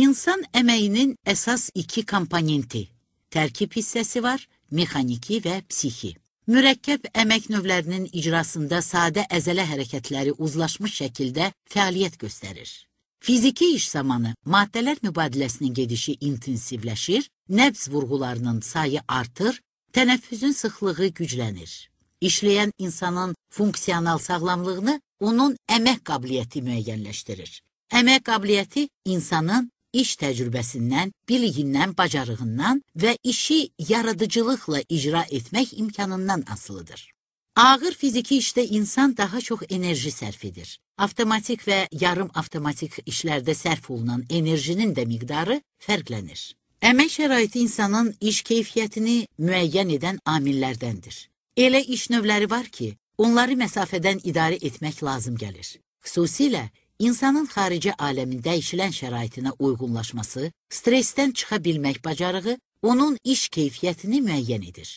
İnsan emeğinin esas iki komponenti, tərkib hissəsi var, mexaniki və psixi. Mürəkkəb əmək növlərinin icrasında sadə əzələ hərəkətləri uzlaşmış şəkildə fəaliyyət göstərir. Fiziki iş zamanı maddələr mübadiləsinin gedişi intensivləşir, nəbz vurğularının sayı artır, tənəffüsün sıxlığı güclənir. İşləyən insanın funksional sağlamlığını onun əmək qabiliyyəti müəyyənləşdirir. Əmək qabiliyyəti insanın iş təcrübəsindən, biliyindən, bacarığından və işi yaradıcılıqla icra etmək imkanından asılıdır. Ağır fiziki işdə insan daha çox enerji sərf edir. Avtomatik və yarım avtomatik işlərdə sərf olunan enerjinin də miqdarı fərqlənir. Əmək şəraiti insanın iş keyfiyyətini müəyyən edən amillərdəndir. Elə iş növləri var ki, onları məsafədən idarə etmək lazım gəlir. Xüsusilə insanın xarici aləmin dəyişilən şəraitinə uyğunlaşması, stressdən çıxa bilmək bacarığı onun iş keyfiyyətini müəyyən edir.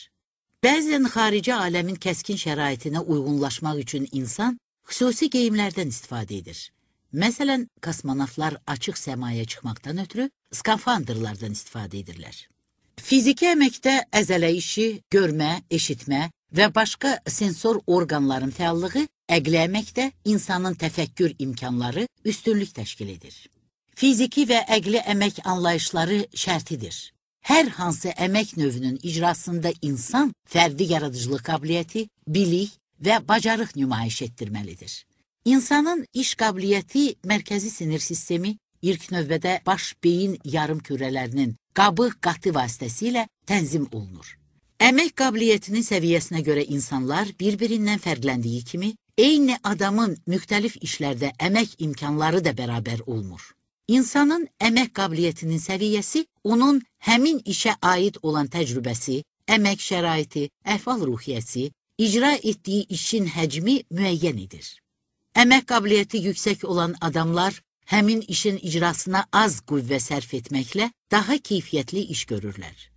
Bəzən xarici aləmin kəskin şəraitinə uyğunlaşmaq üçün insan xüsusi geyimlərdən istifadə edir. Məsələn, kosmonavtlar açıq səmaya çıxmaqdan ötürü skafandrlardan istifadə edirlər. Fiziki əməkdə əzələ işi, görmə, eşitmə, və başqa sensor orqanların fəallığı əqləməkdə insanın təfəkkür imkanları üstünlük təşkil edir. Fiziki və əqli əmək anlayışları şərtidir. Hər hansı əmək növünün icrasında insan fərdi yaradıcılıq qabiliyyəti, bilik və bacarıq nümayiş etdirməlidir. İnsanın iş qabiliyyəti mərkəzi sinir sistemi ilk növbədə baş beyin yarım kürələrinin qabı qatı vasitəsilə tənzim olunur. Əmək qabiliyyətinin səviyyəsinə görə insanlar bir-birindən fərqləndiyi kimi, eyni adamın müxtəlif işlərdə əmək imkanları da bərabər olmur. İnsanın əmək qabiliyyətinin səviyyəsi onun həmin işə aid olan təcrübəsi, əmək şəraiti, əhval ruhiyyəsi, icra etdiyi işin həcmi müəyyən edir. Əmək qabiliyyəti yüksək olan adamlar həmin işin icrasına az qüvvə sərf etməklə daha keyfiyyətli iş görürlər.